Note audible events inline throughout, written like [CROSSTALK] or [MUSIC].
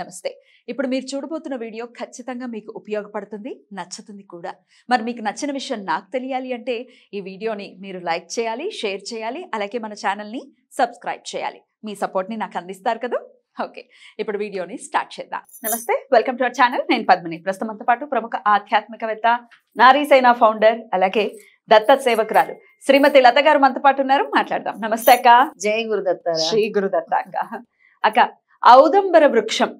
నమస్తే ఇప్పుడు మీరు చూడబోతున్న వీడియో ఖచ్చితంగా మీకు ఉపయోగపడుతుంది నచ్చుతుంది కూడా మరి మీకు నచ్చిన విషయం నాకు తెలియాలి అంటే ఈ వీడియోని మీరు లైక్ చేయాలి షేర్ చేయాలి అలాగే మన ఛానల్ని సబ్స్క్రైబ్ చేయాలి మీ సపోర్ట్ని నాకు అందిస్తారు కదా ఓకే ఇప్పుడు వీడియోని స్టార్ట్ చేద్దాం నమస్తే వెల్కమ్ టు అవర్ ఛానల్ నేను పద్మిని ప్రస్తుతంతో పాటు ప్రముఖ ఆధ్యాత్మికవేత్త నారీసేన ఫౌండర్ అలాగే దత్త సేవకురాలు శ్రీమతి లత గారు మనతో పాటు ఉన్నారు మాట్లాడదాం నమస్తే అక్క జై గురుదత్త శ్రీ గురుదత్త అక్క అక్క ఔదంబర వృక్షం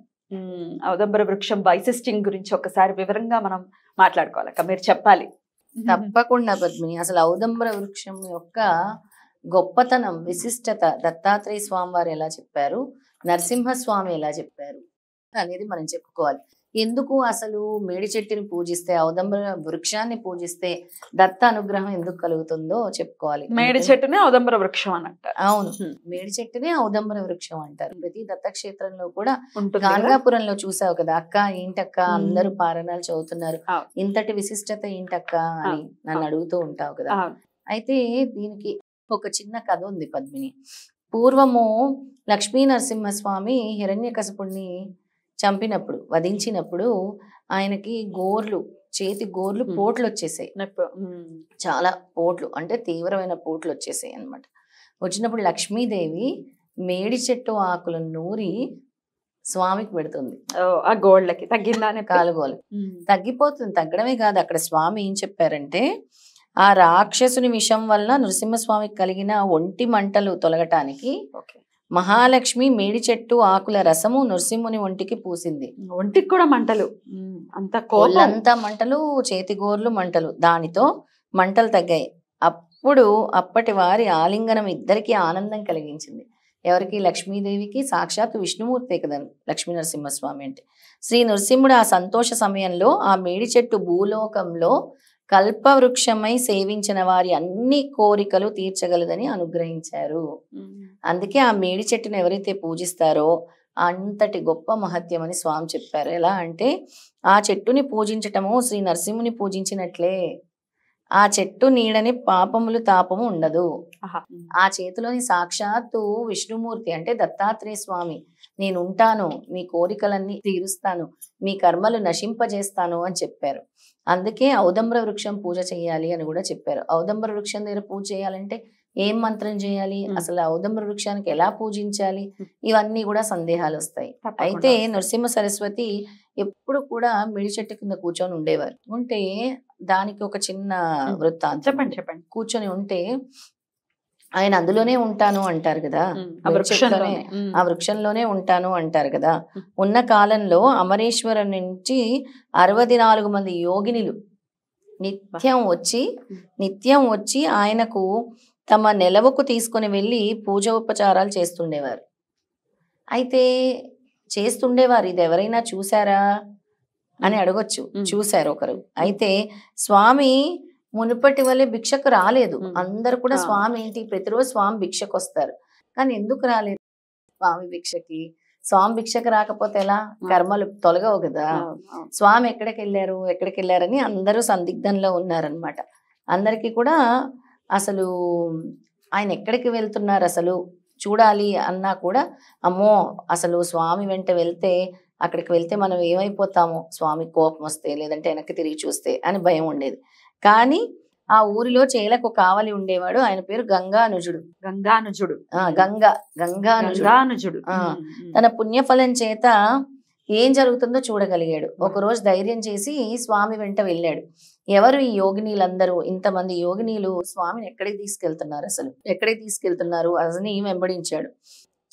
అవదంబర వృక్షం వైశిష్టం గురించి ఒకసారి వివరంగా మనం మాట్లాడుకోవాలి మీరు చెప్పాలి తప్పకుండా పద్మిని అసలు ఔదంబర వృక్షం యొక్క గొప్పతనం విశిష్టత దత్తాత్రేయ స్వామి వారు ఎలా చెప్పారు నరసింహస్వామి ఎలా చెప్పారు అనేది మనం చెప్పుకోవాలి ఎందుకు అసలు మేడి చెట్టుని పూజిస్తే ఔదంబర వృక్షాన్ని పూజిస్తే దత్త అనుగ్రహం ఎందుకు కలుగుతుందో చెప్పుకోవాలి మేడి చెట్టునే ఔదంబర వృక్షం అని అంటారు అవును మేడి చెట్టునే ఔదంబర వృక్షం అంటారు ప్రతి దత్తక్షేత్రంలో కూడా గాంగాపురంలో చూసావు కదా అక్క ఏంటక్క అందరూ పారణాలు చదువుతున్నారు ఇంతటి విశిష్టత ఏంటక్క అని నన్ను అడుగుతూ ఉంటావు కదా అయితే దీనికి ఒక చిన్న కథ ఉంది పద్మిని పూర్వము లక్ష్మీ నరసింహస్వామి కసపుణ్ణి చంపినప్పుడు వధించినప్పుడు ఆయనకి గోర్లు చేతి గోర్లు పోట్లు వచ్చేసాయి చాలా పోట్లు అంటే తీవ్రమైన పోట్లు వచ్చేసాయి అనమాట వచ్చినప్పుడు లక్ష్మీదేవి మేడి చెట్టు ఆకులు నూరి స్వామికి పెడుతుంది ఆ గోళ్ళకి తగ్గిందానే కాలుగోలు తగ్గిపోతుంది తగ్గడమే కాదు అక్కడ స్వామి ఏం చెప్పారంటే ఆ రాక్షసుని విషం వల్ల నృసింహస్వామికి కలిగిన ఒంటి మంటలు తొలగటానికి మహాలక్ష్మి మేడి చెట్టు ఆకుల రసము నృసింహుని ఒంటికి పూసింది ఒంటికి కూడా మంటలు అంత కోళ్ళంతా మంటలు చేతిగోర్లు మంటలు దానితో మంటలు తగ్గాయి అప్పుడు అప్పటి వారి ఆలింగనం ఇద్దరికి ఆనందం కలిగించింది ఎవరికి లక్ష్మీదేవికి సాక్షాత్ విష్ణుమూర్తే కదా లక్ష్మీ నరసింహస్వామి అంటే శ్రీ నృసింహుడు ఆ సంతోష సమయంలో ఆ మేడి చెట్టు భూలోకంలో కల్పవృక్షమై సేవించిన వారి అన్ని కోరికలు తీర్చగలదని అనుగ్రహించారు అందుకే ఆ మేడి చెట్టును ఎవరైతే పూజిస్తారో అంతటి గొప్ప మహత్యం అని స్వామి చెప్పారు ఎలా అంటే ఆ చెట్టుని పూజించటము శ్రీ నరసింహుని పూజించినట్లే ఆ చెట్టు నీడని పాపములు తాపము ఉండదు ఆ చేతిలోని సాక్షాత్తు విష్ణుమూర్తి అంటే దత్తాత్రేయ స్వామి నేను ఉంటాను మీ కోరికలన్నీ తీరుస్తాను మీ కర్మలు నశింపజేస్తాను అని చెప్పారు అందుకే ఔదంబర వృక్షం పూజ చేయాలి అని కూడా చెప్పారు ఔదంబర వృక్షం దగ్గర పూజ చేయాలంటే ఏం మంత్రం చేయాలి అసలు ఔదంబర వృక్షానికి ఎలా పూజించాలి ఇవన్నీ కూడా సందేహాలు వస్తాయి అయితే నరసింహ సరస్వతి ఎప్పుడు కూడా మిడి చెట్టు కింద కూర్చొని ఉండేవారు ఉంటే దానికి ఒక చిన్న వృత్తాంతం చెప్పండి చెప్పండి కూర్చొని ఉంటే ఆయన అందులోనే ఉంటాను అంటారు కదా ఆ వృక్షంలోనే ఉంటాను అంటారు కదా ఉన్న కాలంలో అమరేశ్వరం నుంచి అరవై నాలుగు మంది యోగినిలు నిత్యం వచ్చి నిత్యం వచ్చి ఆయనకు తమ నెలవుకు తీసుకుని వెళ్ళి పూజ ఉపచారాలు చేస్తుండేవారు అయితే చేస్తుండేవారు ఇది ఎవరైనా చూసారా అని అడగొచ్చు చూశారు ఒకరు అయితే స్వామి మునుపటి వల్లే భిక్షకు రాలేదు అందరు కూడా స్వామి ఏంటి ప్రతిరోజు స్వామి భిక్షకు వస్తారు కానీ ఎందుకు రాలేదు స్వామి భిక్షకి స్వామి భిక్షకు రాకపోతే ఎలా కర్మలు తొలగవు కదా స్వామి ఎక్కడికి వెళ్ళారు ఎక్కడికి వెళ్ళారని అందరూ సందిగ్ధంలో ఉన్నారనమాట అందరికీ కూడా అసలు ఆయన ఎక్కడికి వెళ్తున్నారు అసలు చూడాలి అన్నా కూడా అమ్మో అసలు స్వామి వెంట వెళ్తే అక్కడికి వెళ్తే మనం ఏమైపోతామో స్వామి కోపం వస్తే లేదంటే వెనక్కి తిరిగి చూస్తే అని భయం ఉండేది కానీ ఆ ఊరిలో చేలకు కావలి ఉండేవాడు ఆయన పేరు గంగానుజుడు గంగానుజుడు గంగా గంగానుజుడు తన పుణ్యఫలం చేత ఏం జరుగుతుందో చూడగలిగాడు ఒకరోజు ధైర్యం చేసి స్వామి వెంట వెళ్ళాడు ఎవరు ఈ యోగినీలందరూ ఇంతమంది యోగినీలు స్వామిని ఎక్కడికి తీసుకెళ్తున్నారు అసలు ఎక్కడికి తీసుకెళ్తున్నారు అసని వెంబడించాడు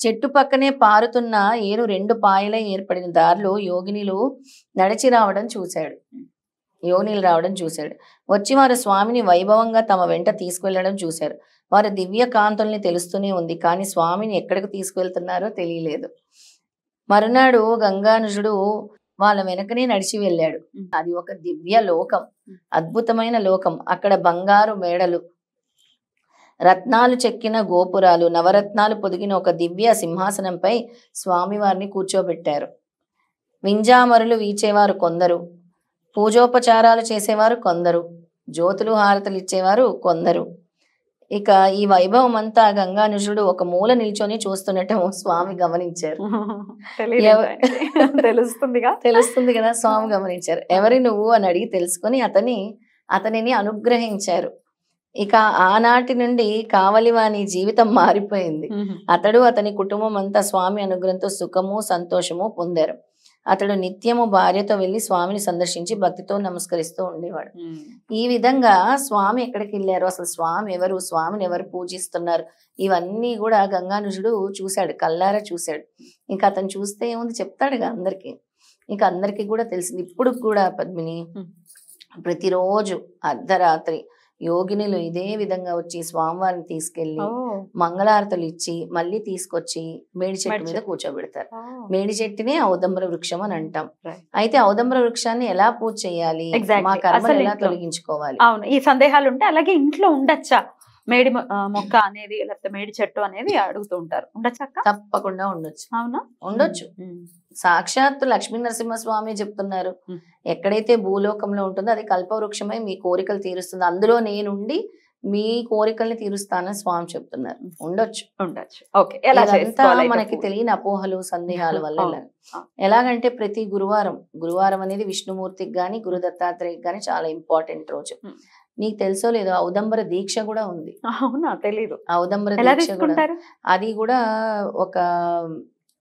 చెట్టు పక్కనే పారుతున్న ఏరు రెండు పాయలే ఏర్పడిన దారిలో యోగినిలు నడిచి రావడం చూశాడు యోగినీలు రావడం చూశాడు వచ్చి వారు స్వామిని వైభవంగా తమ వెంట తీసుకెళ్లడం చూశారు వారి దివ్య కాంతుల్ని తెలుస్తూనే ఉంది కానీ స్వామిని ఎక్కడికి తీసుకువెళ్తున్నారో తెలియలేదు మరునాడు గంగానుజుడు వాళ్ళ వెనకనే నడిచి వెళ్ళాడు అది ఒక దివ్య లోకం అద్భుతమైన లోకం అక్కడ బంగారు మేడలు రత్నాలు చెక్కిన గోపురాలు నవరత్నాలు పొదిగిన ఒక దివ్య సింహాసనంపై స్వామివారిని కూర్చోబెట్టారు వింజామరులు వీచేవారు కొందరు పూజోపచారాలు చేసేవారు కొందరు జ్యోతులు హారతలు ఇచ్చేవారు కొందరు ఇక ఈ వైభవం అంతా నిజుడు ఒక మూల నిల్చొని చూస్తున్నట్టు స్వామి గమనించారు [LAUGHS] తెలుస్తుందిగా తెలుస్తుంది కదా స్వామి గమనించారు ఎవరి నువ్వు అని అడిగి తెలుసుకుని అతని అతనిని అనుగ్రహించారు ఇక ఆనాటి నుండి కావలివాని జీవితం మారిపోయింది అతడు అతని కుటుంబం అంతా స్వామి అనుగ్రహంతో సుఖము సంతోషము పొందారు అతడు నిత్యము భార్యతో వెళ్ళి స్వామిని సందర్శించి భక్తితో నమస్కరిస్తూ ఉండేవాడు ఈ విధంగా స్వామి ఎక్కడికి వెళ్ళారు అసలు స్వామి ఎవరు స్వామిని ఎవరు పూజిస్తున్నారు ఇవన్నీ కూడా గంగానుజుడు చూశాడు కల్లారా చూశాడు ఇంకా అతను చూస్తే ఏముంది చెప్తాడుగా అందరికి ఇంకా అందరికీ కూడా తెలిసింది ఇప్పుడు కూడా పద్మిని ప్రతిరోజు అర్ధరాత్రి యోగినిలు ఇదే విధంగా వచ్చి స్వామివారిని తీసుకెళ్లి మంగళారతులు ఇచ్చి మళ్ళీ తీసుకొచ్చి మేడి చెట్టు మీద కూర్చోబెడతారు మేడి చెట్టునే ఔదంబర వృక్షం అని అంటాం అయితే ఔదంబర వృక్షాన్ని ఎలా పూజ చేయాలి మా కర్మలు ఎలా తొలగించుకోవాలి అవును ఈ సందేహాలు ఉంటే అలాగే ఇంట్లో ఉండొచ్చా మేడి మొక్క అనేది లేకపోతే మేడి చెట్టు అనేది అడుగుతూ ఉంటారు ఉండొచ్చక్క తప్పకుండా ఉండొచ్చు అవునా ఉండొచ్చు సాక్షాత్ లక్ష్మీ నరసింహస్వామి చెప్తున్నారు ఎక్కడైతే భూలోకంలో ఉంటుందో అది కల్పవృక్షమై మీ కోరికలు తీరుస్తుంది అందులో నేనుండి మీ కోరికల్ని తీరుస్తానని స్వామి చెప్తున్నారు ఉండొచ్చు ఉండొచ్చు ఓకే ఇదంతా మనకి తెలియని అపోహలు సందేహాల వల్ల ఎలాగంటే ప్రతి గురువారం గురువారం అనేది విష్ణుమూర్తికి గాని గురు దత్తాత్రేయకి గాని చాలా ఇంపార్టెంట్ రోజు నీకు తెలుసో లేదో ఔదంబర దీక్ష కూడా ఉంది అవునా తెలీదు ఔదంబర దీక్ష కూడా అది కూడా ఒక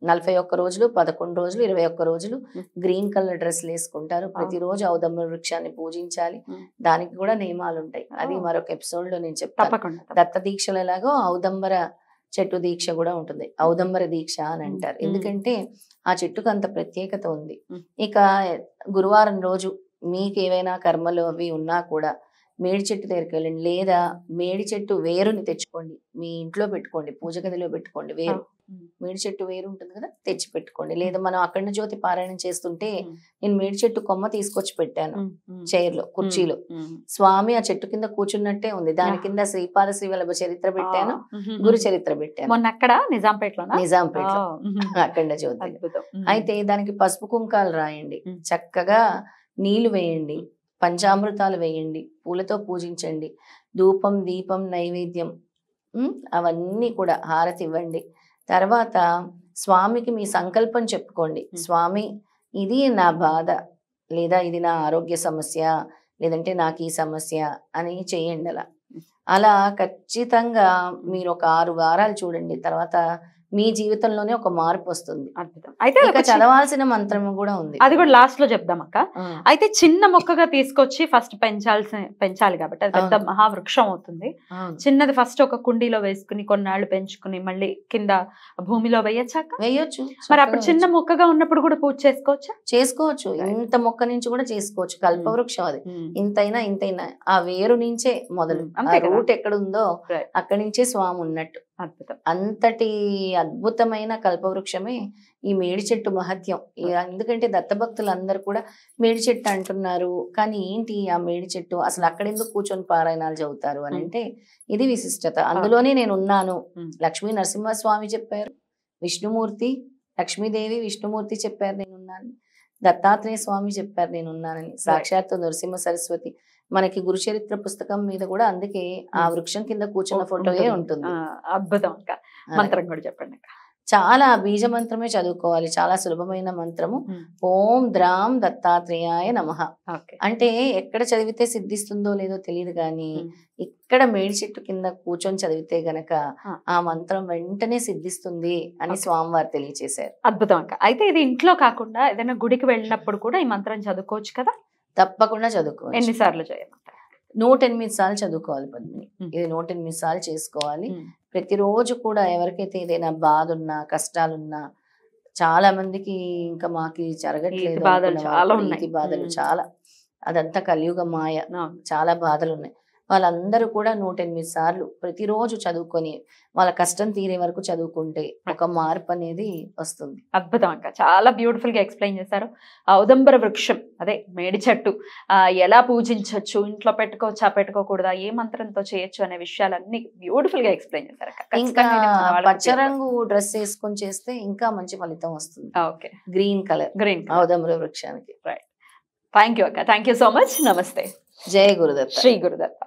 నలభై ఒక్క రోజులు పదకొండు రోజులు ఇరవై ఒక్క రోజులు గ్రీన్ కలర్ డ్రెస్లు వేసుకుంటారు ప్రతిరోజు ఔదమ్మ వృక్షాన్ని పూజించాలి దానికి కూడా నియమాలు ఉంటాయి అది మరొక ఎపిసోడ్ లో నేను చెప్తాను దత్త దీక్షలు ఎలాగో ఔదంబర చెట్టు దీక్ష కూడా ఉంటుంది ఔదంబర దీక్ష అని అంటారు ఎందుకంటే ఆ చెట్టుకు అంత ప్రత్యేకత ఉంది ఇక గురువారం రోజు మీకు ఏవైనా కర్మలు అవి ఉన్నా కూడా మేడి చెట్టు దగ్గరికి వెళ్ళండి లేదా మేడి చెట్టు వేరుని తెచ్చుకోండి మీ ఇంట్లో పెట్టుకోండి పూజ గదిలో పెట్టుకోండి వేరు మేడి చెట్టు వేరు ఉంటుంది కదా తెచ్చి పెట్టుకోండి లేదా మనం అఖండ జ్యోతి పారాయణం చేస్తుంటే నేను మేడి చెట్టు కొమ్మ తీసుకొచ్చి పెట్టాను చైర్ లో కుర్చీలో స్వామి ఆ చెట్టు కింద కూర్చున్నట్టే ఉంది దాని కింద శ్రీపాద శ్రీవల్లభ చరిత్ర పెట్టాను గురు చరిత్ర పెట్టాను మొన్న అక్కడ నిజాంపేటలో నిజాంపేటలో [LAUGHS] అఖండ జ్యోతి అయితే దానికి పసుపు కుంకాలు రాయండి చక్కగా నీళ్లు వేయండి పంచామృతాలు వేయండి పూలతో పూజించండి ధూపం దీపం నైవేద్యం అవన్నీ కూడా హారతి ఇవ్వండి తర్వాత స్వామికి మీ సంకల్పం చెప్పుకోండి స్వామి ఇది నా బాధ లేదా ఇది నా ఆరోగ్య సమస్య లేదంటే నాకు ఈ సమస్య అని చేయండి అలా అలా ఖచ్చితంగా మీరు ఒక ఆరు వారాలు చూడండి తర్వాత మీ జీవితంలోనే ఒక మార్పు వస్తుంది అద్భుతం అయితే చదవాల్సిన మంత్రం కూడా ఉంది అది కూడా లాస్ట్ లో చెప్దాం అక్క అయితే చిన్న మొక్కగా తీసుకొచ్చి ఫస్ట్ పెంచాల్సిన పెంచాలి కాబట్టి అది పెద్ద మహావృక్షం అవుతుంది చిన్నది ఫస్ట్ ఒక కుండీలో వేసుకుని కొన్నాళ్ళు పెంచుకుని మళ్ళీ కింద భూమిలో వేయచ్చా వేయొచ్చు మరి అప్పుడు చిన్న మొక్కగా ఉన్నప్పుడు కూడా పూజ చేసుకోవచ్చా చేసుకోవచ్చు ఇంత మొక్క నుంచి కూడా చేసుకోవచ్చు కల్పవృక్షం అది hmm. Hmm. ఇంతైనా ఇంతైనా ఆ వేరు నుంచే మొదలు రూట్ ఎక్కడ ఉందో అక్కడి నుంచే స్వామి ఉన్నట్టు అద్భుతం అంతటి అద్భుతమైన కల్పవృక్షమే ఈ మేడి చెట్టు మహత్యం ఎందుకంటే అందరు కూడా మేడి చెట్టు అంటున్నారు కానీ ఏంటి ఆ మేడి చెట్టు అసలు అక్కడెందుకు కూర్చొని పారాయణాలు చదువుతారు అని అంటే ఇది విశిష్టత అందులోనే నేను ఉన్నాను లక్ష్మీ నరసింహస్వామి చెప్పారు విష్ణుమూర్తి లక్ష్మీదేవి విష్ణుమూర్తి చెప్పారు నేనున్నాను దత్తాత్రేయ స్వామి చెప్పారు నేనున్నానని సాక్షాత్తు నరసింహ సరస్వతి మనకి గురుచరిత్ర పుస్తకం మీద కూడా అందుకే ఆ వృక్షం కింద కూర్చున్న ఫోటోయే ఉంటుంది అద్భుతం మంత్రం కూడా చెప్పండి చాలా బీజ మంత్రమే చదువుకోవాలి చాలా సులభమైన మంత్రము ఓం ద్రాం దత్తాత్రేయాయ నమ అంటే ఎక్కడ చదివితే సిద్ధిస్తుందో లేదో తెలియదు కానీ ఇక్కడ మేడి చెట్టు కింద కూర్చొని చదివితే గనక ఆ మంత్రం వెంటనే సిద్ధిస్తుంది అని స్వామివారు తెలియచేశారు అద్భుతం అక్క అయితే ఇది ఇంట్లో కాకుండా ఏదైనా గుడికి వెళ్ళినప్పుడు కూడా ఈ మంత్రం చదువుకోవచ్చు కదా తప్పకుండా చదువుకోవాలి ఎన్నిసార్లు చేయాలి నూట ఎనిమిది సార్లు చదువుకోవాలి పద్మిని ఇది నూట ఎనిమిది సార్లు చేసుకోవాలి ప్రతిరోజు కూడా ఎవరికైతే ఏదైనా బాధ ఉన్నా కష్టాలున్నా చాలా మందికి ఇంకా మాకి జరగట్లేదు బాధలు చాలా బాధలు చాలా అదంతా కలియుగ మాయ చాలా బాధలు ఉన్నాయి వాళ్ళందరూ కూడా నూట ఎనిమిది సార్లు ప్రతిరోజు చదువుకొని వాళ్ళ కష్టం తీరే వరకు చదువుకుంటే ఒక మార్పు అనేది వస్తుంది అద్భుతం అక్క చాలా బ్యూటిఫుల్ గా ఎక్స్ప్లెయిన్ చేశారు ఔదంబర వృక్షం అదే మేడి చెట్టు ఎలా పూజించవచ్చు ఇంట్లో పెట్టుకోవచ్చా పెట్టుకోకూడదా ఏ మంత్రంతో చేయొచ్చు అనే విషయాలన్నీ బ్యూటిఫుల్ గా ఎక్స్ప్లెయిన్ చేశారు ఇంకా పచ్చరంగు డ్రెస్ వేసుకొని చేస్తే ఇంకా మంచి ఫలితం వస్తుంది ఓకే గ్రీన్ కలర్ గ్రీన్ ఔదంబర వృక్షానికి రైట్ థ్యాంక్ యూ అక్క థ్యాంక్ యూ సో మచ్ నమస్తే జయ గురుదత్త శ్రీ గురుదత్త